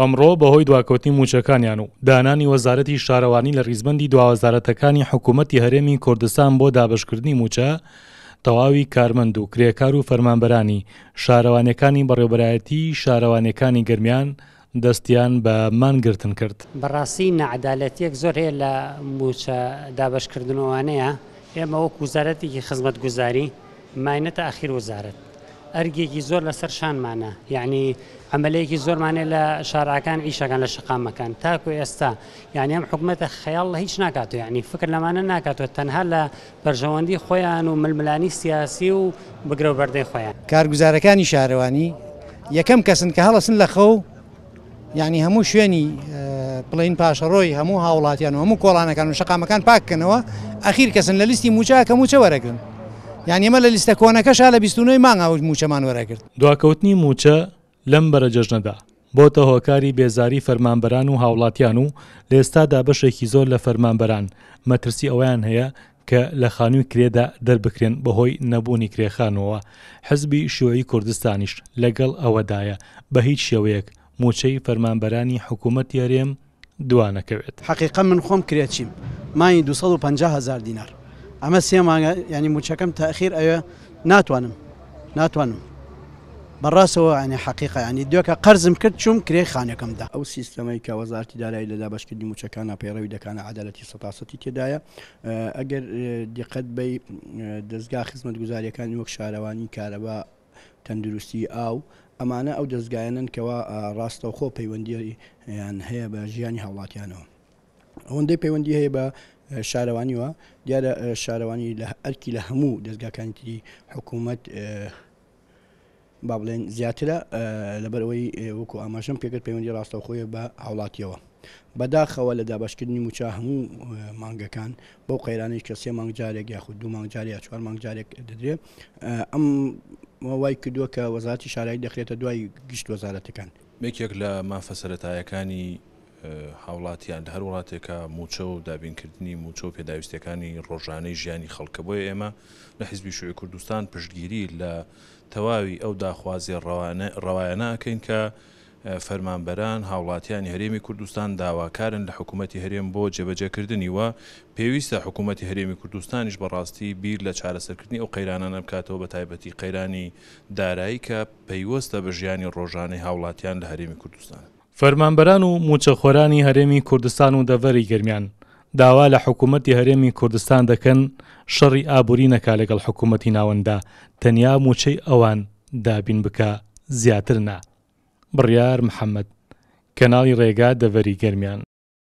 ئەمڕۆ بەهۆی دواکەوتنی موچەکانیان و دانانی وەزارەتی شارەوانی لە ریزبندی دواوەزارەتەکانی حکوومەتتی هەرێمی کوردستان بۆ دابشکردنی موچە تەواوی کارمەند و کرێکار و فەرمانبەرانی شارەوانەکانی بەڕێبەرایەتی شارەوانەکانی گرمیان دەستیان بە مانگرتن کرد. بەڕاستی نەعدالەتێک زۆر هەیە لە موچە دابشکردنەوەوانەیە ئێمە وەک وزارەتێکی خزمەت گوزاری ماینەتە ئاخیر وزارت. ئەرگێکی زۆر لەسەر شانمانە یعنی ئەمەلەیەکی زۆرمانێ لە شارعکان ئیشەکان لە شقامەکان تاکو ئێستا یعنی ئەم حکوومەتە خەیاڵ هیچ ناکاتو یعنی فکر لەمانە ناکاتوە تەنها لە پەرژەوەندی خۆیان و ململانی سیاسی و بگرە بەردەی خۆیان کارگوزارەکانی شارەوانی یەکەم کەسن کە هەڵەسن لە خەو یعنی هەموو شوێنی پڵین پاشەڕۆی هەموو هاوڵاتیان و هەموو کۆڵانەکان و شقامەکان پاککەنەوە ئەخیر کەسن لە لیستی موچاکەم و چە وەرەگرن یان ئێمە لە لیستە کۆنەکەشا لە 29 مانگاوش موچەمان وەرەکرد دواکەوتنی موچە لەم بەرە جەژنەدا بۆتە هۆکاری بێزاری فەرمانبەران و هاوڵاتیان و لە ئێستادا بەشێکی زۆر لە فەرمانبەران مەترسی ئەویان هەیە کە لە خانووی کرێدا دەربکرێن بەهۆی نەبوونی کرێخانەوە حزبی شوێی کوردستانیش لەگەڵ ئەوەدایە بە هیچ شێوەیەک موچەی فەرمانبەرانی حکوومەت یاریێم دوانەکەوێت حقیقە من خۆم کرێت چیم مای 250 هزار دینار ئەمە سێ مانگە ینی موچەکەم تاخیر ئەوە ناتوانم ناتوانم بەڕاستەوە ئەنی حقیقا ینی دوکە قەرزم کرد چوم کرێ خانەکەمدا ئەو سیستەمەی کە وەزارتی دارایی لەدا بەشکردی موچەکانە پەیڕەوی دەکانە عدالەتی سەتاسەتی تێدایە ئەگەر دقەت بی دەستگا خزمەت گوزاریەکانی وەک شارەوانی کارەبا تەندروستی ئاو ئەمانە ئەو دەستگایەنن کەوا ڕاستەوخۆ پەیوەندیریان هەیە بە ژیانی هاوڵاتیانەوە ئەوەندەی پەیوەندی هەیە بە شارەوانی وە دیارە شارەوانی لە ئەرکی لە هەموو دەستگاکانی تری حکوومەت با بڵێن زیاترە لەبەرەوەی وەکو ئاماژەم پێکرد پەیوەندی ڕاستەوخۆیە بە هاوڵاتیەوە. بەداخەوە لە دابشکردنی موچ هەموو مانگەکان بەو قەیرانەی کە سێ مانگجارێک یاخود دوو مانگجار یا چوار مانگجارێک دەدرێت ئەم وای کردووە کە وەزاتی شارایی دەخرێتە دوای گشت وەزارەتەکان. یەکێک لە مافەسەرەتایەکانی هاوڵاتیان هەر وڵاتێکە موچە و دابینکردنی موچە و پێداویستەکانی ڕۆژانەی ژیانی خەڵکەبووی ئێمە لە حیزبی شوی کوردستان پشتگیری لە تەواوی ئەو داخوازی ڕەوایەناکەین کە فەرمانبەران هاوڵاتیانی هەرێمی کوردستان داواکارن لە حکوومەتتی هەرێم بۆ جێبەجێکردنی وە پێویستە حکوومەتتی هەرێمی کوردستانیش بەڕاستی بیر لە چارەسەرکردنی ئەو قەیرانانە بکاتەوە بە تایبەتی قەیرانی دارایی کە پەیوەستە بە ژیانی ڕۆژانەی هاوڵاتیان لە هەرێمی کوردستان. فەرمانبەران و موچەخۆرانی هەرێمی کوردستان و دەڤەری گرمیان داوا لە حکوومەتتی هەرێمی کوردستان دەکەن شەڕی ئابووری نەکا لەگەڵ حکوومەتتی ناوەندا تەنیا موچەی ئەوان دابین بکە زیاتر نا بڕیار محەممەد کەناڵی ڕێگا دەڤەری گەرمیان